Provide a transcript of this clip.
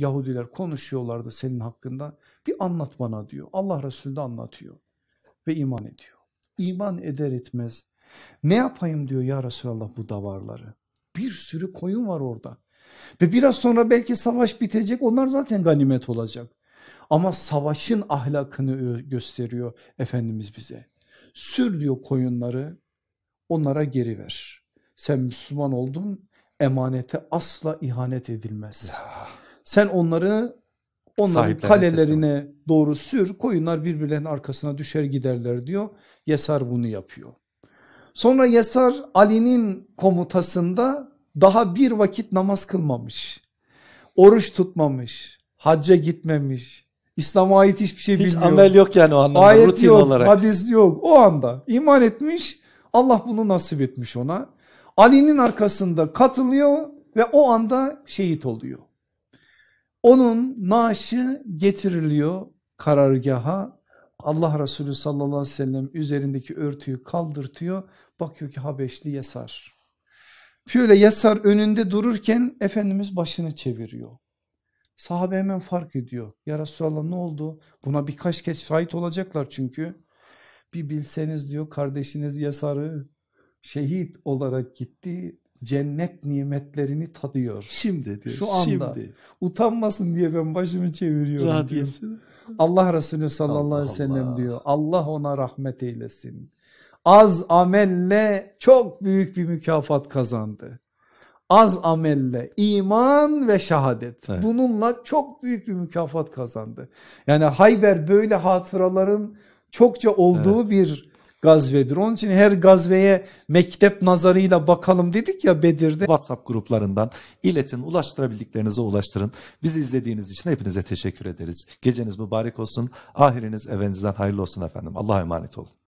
Yahudiler konuşuyorlardı senin hakkında. Bir anlat bana diyor. Allah Resulü de anlatıyor ve iman ediyor. İman eder etmez ne yapayım diyor ya Resulallah bu davarları. Bir sürü koyun var orada. Ve biraz sonra belki savaş bitecek onlar zaten ganimet olacak. Ama savaşın ahlakını gösteriyor Efendimiz bize. Sür diyor koyunları onlara geri ver. Sen Müslüman oldun emanete asla ihanet edilmez. Ya. Sen onları onların kalelerine doğru sür koyunlar birbirlerinin arkasına düşer giderler diyor. Yesar bunu yapıyor. Sonra Yesar Ali'nin komutasında daha bir vakit namaz kılmamış, oruç tutmamış, hacca gitmemiş, İslam'a ait hiçbir şey Hiç bilmiyor. Hiç amel yok yani o anlamda Ayet rutin yok, olarak. hadis yok o anda iman etmiş Allah bunu nasip etmiş ona. Ali'nin arkasında katılıyor ve o anda şehit oluyor. Onun naaşı getiriliyor karargaha. Allah Resulü sallallahu aleyhi ve sellem üzerindeki örtüyü kaldırtıyor. Bakıyor ki Habeşli yasar. Şöyle yasar önünde dururken Efendimiz başını çeviriyor. Sahabe hemen fark ediyor. Ya Resulallah ne oldu? Buna birkaç kez şahit olacaklar çünkü. Bir bilseniz diyor kardeşiniz yasarı şehit olarak gitti cennet nimetlerini tadıyor. Şimdi diyor. Şu anda. Şimdi. Utanmasın diye ben başımı çeviriyorum Radyesini. Allah Resulü sallallahu aleyhi ve sellem diyor Allah ona rahmet eylesin. Az amelle çok büyük bir mükafat kazandı. Az amelle iman ve şehadet evet. bununla çok büyük bir mükafat kazandı. Yani Hayber böyle hatıraların çokça olduğu evet. bir gazvedir. Onun için her gazveye mektep nazarıyla bakalım dedik ya Bedir'de. WhatsApp gruplarından iletin, ulaştırabildiklerinize ulaştırın. Bizi izlediğiniz için hepinize teşekkür ederiz. Geceniz mübarek olsun. Ahiriniz evinizden hayırlı olsun efendim. Allah'a emanet olun.